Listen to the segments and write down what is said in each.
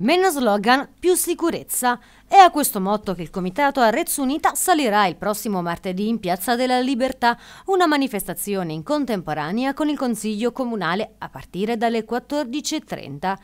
Meno slogan, più sicurezza. È a questo motto che il Comitato Arezzo Unita salirà il prossimo martedì in Piazza della Libertà, una manifestazione in contemporanea con il Consiglio Comunale a partire dalle 14.30.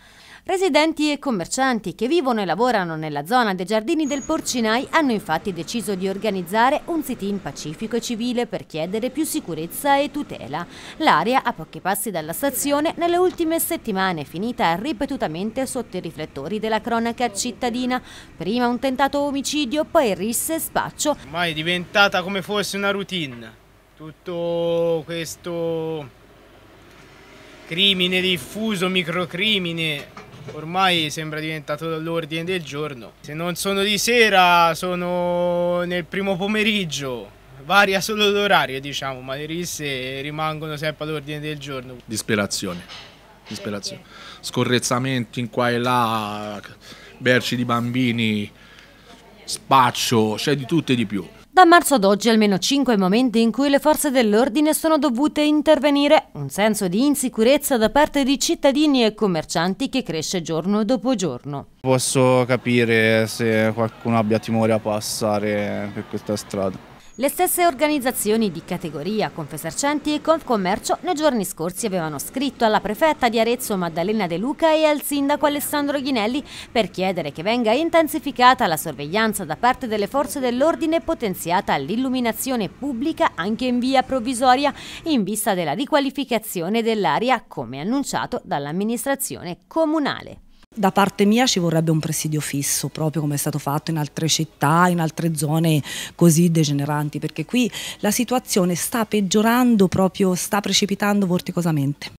Residenti e commercianti che vivono e lavorano nella zona dei giardini del Porcinai hanno infatti deciso di organizzare un sit-in pacifico e civile per chiedere più sicurezza e tutela. L'area, a pochi passi dalla stazione, nelle ultime settimane è finita ripetutamente sotto i riflettori attori della cronaca cittadina. Prima un tentato omicidio, poi risse e spaccio. Ormai è diventata come fosse una routine. Tutto questo crimine diffuso, microcrimine, ormai sembra diventato l'ordine del giorno. Se non sono di sera, sono nel primo pomeriggio varia solo l'orario, diciamo, ma le risse rimangono sempre all'ordine del giorno. Disperazione disperazione. Scorrezzamenti in qua e là, berci di bambini, spaccio, c'è di tutto e di più. Da marzo ad oggi almeno 5 momenti in cui le forze dell'ordine sono dovute intervenire, un senso di insicurezza da parte di cittadini e commercianti che cresce giorno dopo giorno. Posso capire se qualcuno abbia timore a passare per questa strada. Le stesse organizzazioni di categoria Confesercenti e Confcommercio nei giorni scorsi avevano scritto alla prefetta di Arezzo Maddalena De Luca e al sindaco Alessandro Ghinelli per chiedere che venga intensificata la sorveglianza da parte delle forze dell'ordine potenziali iniziata l'illuminazione pubblica anche in via provvisoria in vista della riqualificazione dell'area come annunciato dall'amministrazione comunale. Da parte mia ci vorrebbe un presidio fisso, proprio come è stato fatto in altre città, in altre zone così degeneranti, perché qui la situazione sta peggiorando proprio, sta precipitando vorticosamente.